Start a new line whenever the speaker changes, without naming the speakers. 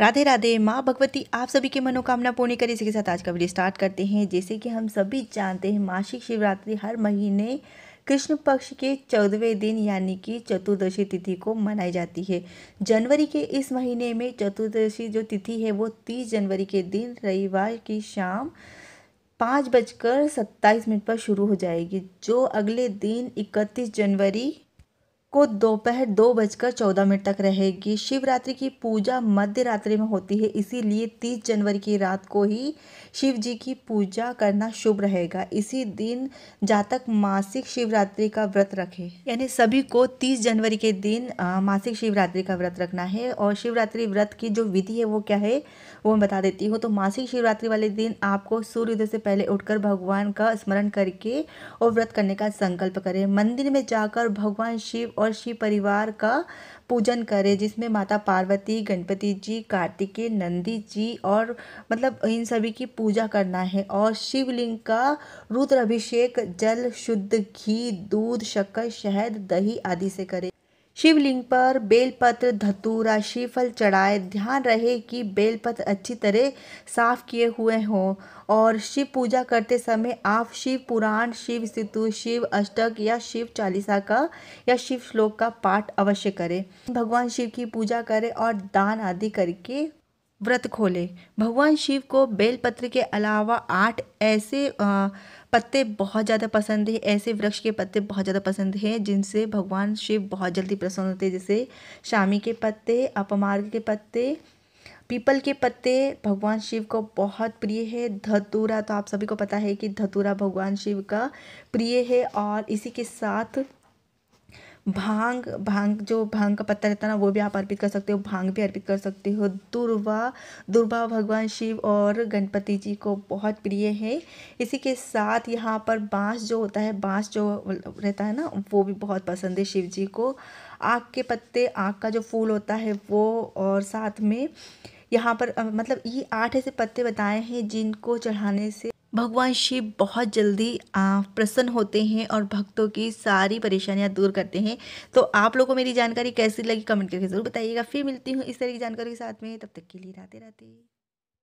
राधे राधे माँ भगवती आप सभी की मनोकामना पूर्ण करें इसी के साथ आज का वीडियो स्टार्ट करते हैं जैसे कि हम सभी जानते हैं मासिक शिवरात्रि हर महीने कृष्ण पक्ष के चौदहवें दिन यानी कि चतुर्दशी तिथि को मनाई जाती है जनवरी के इस महीने में चतुर्दशी जो तिथि है वो तीस जनवरी के दिन रविवार की शाम पाँच बजकर सत्ताईस मिनट पर शुरू हो जाएगी जो अगले दिन इकतीस जनवरी को दोपहर दो, दो बजकर चौदह मिनट तक रहेगी शिवरात्रि की पूजा मध्य रात्रि में होती है इसीलिए तीस जनवरी की रात को ही शिव जी की पूजा करना शुभ रहेगा इसी दिन जातक मासिक शिवरात्रि का व्रत रखे यानी सभी को तीस जनवरी के दिन आ, मासिक शिवरात्रि का व्रत रखना है और शिवरात्रि व्रत की जो विधि है वो क्या है वो मैं बता देती हूँ तो मासिक शिवरात्रि वाले दिन आपको सूर्योदय से पहले उठकर भगवान का स्मरण करके और व्रत करने का संकल्प करें मंदिर में जाकर भगवान शिव और और शिव परिवार का पूजन करें जिसमें माता पार्वती गणपति जी कार्तिकेय नंदी जी और मतलब इन सभी की पूजा करना है और शिवलिंग का रुद्राभिषेक जल शुद्ध घी दूध शक्कर शहद दही आदि से करें शिवलिंग पर बेलपत्र धतूरा फल चढ़ाए ध्यान रहे कि बेलपत्र अच्छी तरह साफ किए हुए हों और शिव पूजा करते समय आप शिव पुराण शिव सितु शिव अष्टक या शिव चालीसा का या शिव श्लोक का पाठ अवश्य करें भगवान शिव की पूजा करें और दान आदि करके व्रत खोले भगवान शिव को बेलपत्र के अलावा आठ ऐसे पत्ते बहुत ज़्यादा पसंद है ऐसे वृक्ष के पत्ते बहुत ज़्यादा पसंद हैं जिनसे भगवान शिव बहुत जल्दी प्रसन्न होते हैं जैसे शामी के पत्ते अपमार्ग के पत्ते पीपल के पत्ते भगवान शिव को बहुत प्रिय है धतूरा तो आप सभी को पता है कि धतूरा भगवान शिव का प्रिय है और इसी के साथ भांग भांग जो भांग का पत्ता रहता है ना वो भी आप अर्पित कर सकते हो भांग भी अर्पित कर सकते हो दुर्वा दुर्वा भगवान शिव और गणपति जी को बहुत प्रिय है इसी के साथ यहाँ पर बाँस जो होता है बाँस जो रहता है ना वो भी बहुत पसंद है शिव जी को आग के पत्ते आग का जो फूल होता है वो और साथ में यहाँ पर मतलब ये आठ ऐसे पत्ते बताए हैं जिनको चढ़ाने से भगवान शिव बहुत जल्दी प्रसन्न होते हैं और भक्तों की सारी परेशानियां दूर करते हैं तो आप लोगों को मेरी जानकारी कैसी लगी कमेंट करके ज़रूर बताइएगा फिर मिलती हूँ इस तरह की जानकारी के साथ में तब तक के लिए राते रहते